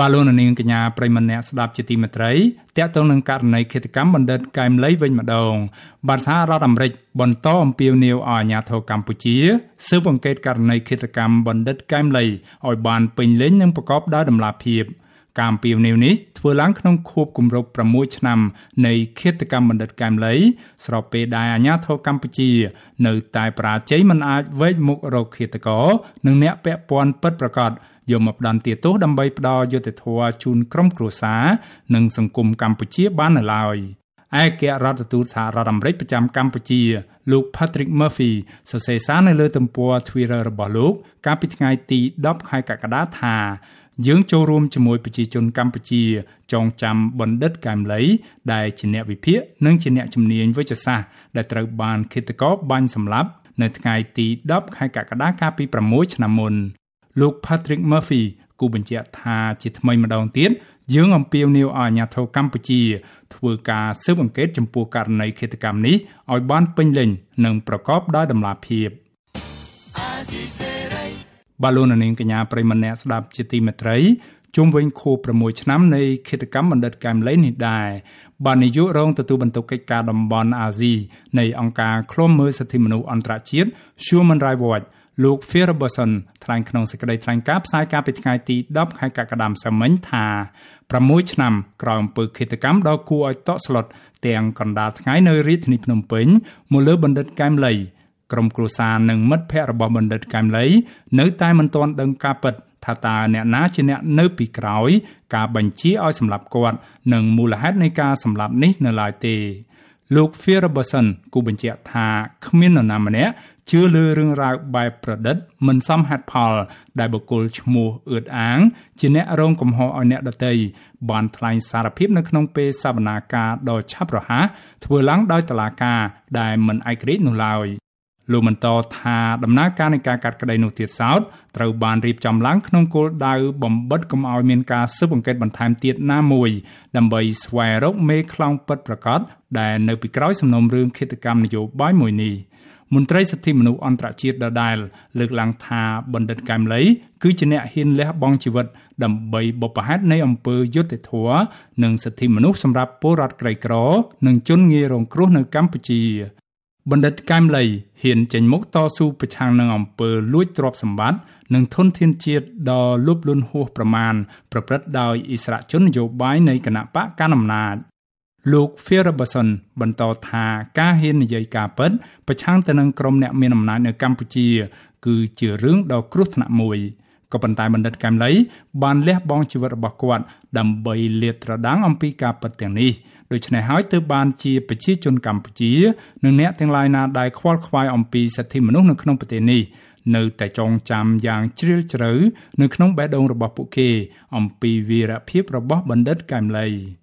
បាទលោកនាងកញ្ញាប្រិមម្នាក់ស្ដាប់ជាទីមេត្រីតកតងនឹងករណីឃាតកម្មបណ្ឌិតកែមលីវិញម្ដងបាទសហរដ្ឋអាមេរិកបន្តអំពាវនាវឲ្យអាជ្ញាធរកម្ពុជាស៊ើបអង្កេតករណីឃាតកម្មបណ្ឌិតកែមលីឲ្យបានពេញលេញនិងប្រកបដោយតម្លាភាព។ការអំពាវនាវនេះធ្វើឡើង ក្នុងខួបគម្រប់6ឆ្នាំ នៃឃាតកម្មបណ្ឌិតកែមលីស្របពេលដែលអាញាធរកម្ពុជា នៅតែប្រាជ័យមិនអាចវេកមុខរកឃាតករនិងអ្នកពាក់ព័ន្ធពិតប្រាកដយកមកផ្ដន្ទាទោសដើម្បីផ្ដល់យុត្តិធម៌ជូនក្រុមគ្រួសារ និងសង្គមកម្ពុជា បាននៅឡើយ។ឯករដ្ឋទូតសហរដ្ឋអាមេរិកប្រចាំកម្ពុជា លោក Patrick Murphy សរសេរសារនៅលើទំព័រ Twitter របស់លោកកាលពីថ្ងៃទី10ខែកក្កដាថាយើងចូលរួមជាមួយប្រជាជនកម្ពុជាចងចាំបណ្ឌិតកែមលី ដែលជាអ្នកវិភាគនិងជាអ្នកជំនាញវិទ្យាសាស្ត្រដែលត្រូវបានឃាតករបាញ់សម្លាប់ នៅថ្ងៃ ទី10ខែកក្កដាកាលពី6ឆ្នាំមុន លោក Patrick Murphy គូបញ្ជាក់ថាជាថ្មីម្ដងទៀតយើងអំពាវនាវឲ្យអាជ្ញាធរកម្ពុជាធ្វើការស៊ើបអង្កេតចំពោះករណីឃាតកម្មនេះឲ្យបានពេញលេញនិងប្រកបដោយតម្លាភាព as you say បាទលោកនាងកញ្ញាប្រិមម្នាក់ស្ដាប់ជាទីមេត្រីជុំវិញខួប6ឆ្នាំនៃគិតកម្មបណ្ឌិតកែមលីនេះដែរបាននាយករងទទួលបន្ទុកកិច្ចការតំបន់អាស៊ីនៃអង្គការឃ្លាំមើលសិទ្ធិមនុស្សអន្តរជាតិ Human Rights Watch លោក Fear Robertson ថ្លែងក្នុងសេចក្តីថ្លែងការណ៍ផ្សាយការពីថ្ងៃទី10ខែកក្កដាម្សិលមិញថា6ឆ្នាំ ក្រោយអំពើឃាតកម្មដ៏គួរឲ្យតក់ស្លុតទាំងកណ្ដាលថ្ងៃនៅរាជធានីភ្នំពេញមកលើបណ្ឌិតកែមលីក្រុមគ្រួសារនិងមិត្តភ័ក្តិរបស់បណ្ឌិតកែមលីនៅតែមិនទាន់ដឹងការពិតថាតើអ្នកណាជាអ្នកនៅពីក្រោយ ការបញ្ជាឲ្យសម្លាប់គាត់ និងមូលហេតុនៃការសម្លាប់នេះ នៅឡើយទេ លោក Fear Robertson គូបញ្ជាក់ថាគ្មាននរណាម្នាក់ជឿលើរឿងរ៉ាវបែបប្រឌិតមិនសមហេតុផល ដែលបុគ្គលឈ្មោះអឺតអាងជាអ្នករង កំហុសឲ្យអ្នកដតីបានថ្លែងសារភាពនៅក្នុងពេលសវនាការដ៏ឆាប់រហ័សធ្វើឡើងដោយតឡាការដែលមិនឯករាជ្យនោះឡើយលោកបន្តថាដំណើរការនៃការកាត់ក្តីនោះទៀតសោតត្រូវបានរៀបចំឡើងក្នុងគោលដៅបំបិតកុំឲ្យមានការស៊ើបអង្កេតបន្ថែមទៀតណាមួយដើម្បីស្វែងរកមេខ្លោងពិតប្រាកដដែលនៅពីក្រោយសំណុំរឿងឃាតកម្មនយោបាយមួយនេះមន្ត្រីសិទ្ធិមនុស្សអន្តរជាតិដដែលលើកឡើងថាបណ្ឌិតកែមលី គឺជាអ្នកហ៊ានលះបង់ជីវិតដើម្បីបបផាតនៃអំពើយុត្តិធម៌និងសិទ្ធិមនុស្សសម្រាប់ពលរដ្ឋក្រីក្រ និងជនងាយរងគ្រោះនៅកម្ពុជាបណ្ឌិតកែមលីហ៊ានចេញមុខតស៊ូប្រឆាំងនឹងអំពើលួចទ្រព្យសម្បត្តិនិងធនធានជាតិដ៏លួបលួនហួសប្រមាណប្រព្រឹត្តដោយអិសរាជជននយោបាយនៃគណៈបកកណ្ដាលអំណាចលោក Ferguson បន្តថាការហ៊ាននិយាយការពិតប្រឆាំងទៅនឹងក្រុមអ្នកមានអំណាចនៅកម្ពុជា គឺជារឿងដ៏គ្រោះថ្នាក់មួយ។ក៏ប៉ុន្តែបណ្ឌិតកែមលីបានលះបង់ជីវិតរបស់គាត់ដើម្បីលាតត្រដាងអំពីការពិតទាំងនេះដូច្នេះហើយទើបបានជាប្រជា ជនកម្ពុជានិងអ្នកទាំងឡាយណាដែលខ្វល់ខ្វាយអំពីសិទ្ធិមនុស្សនៅក្នុងប្រទេសនេះនៅតែចងចាំយ៉ាងជ្រាលជ្រៅនៅក្នុងបេះដូងរបស់ពួកគេ អំពីវីរភាពរបស់បណ្ឌិតកែមលី។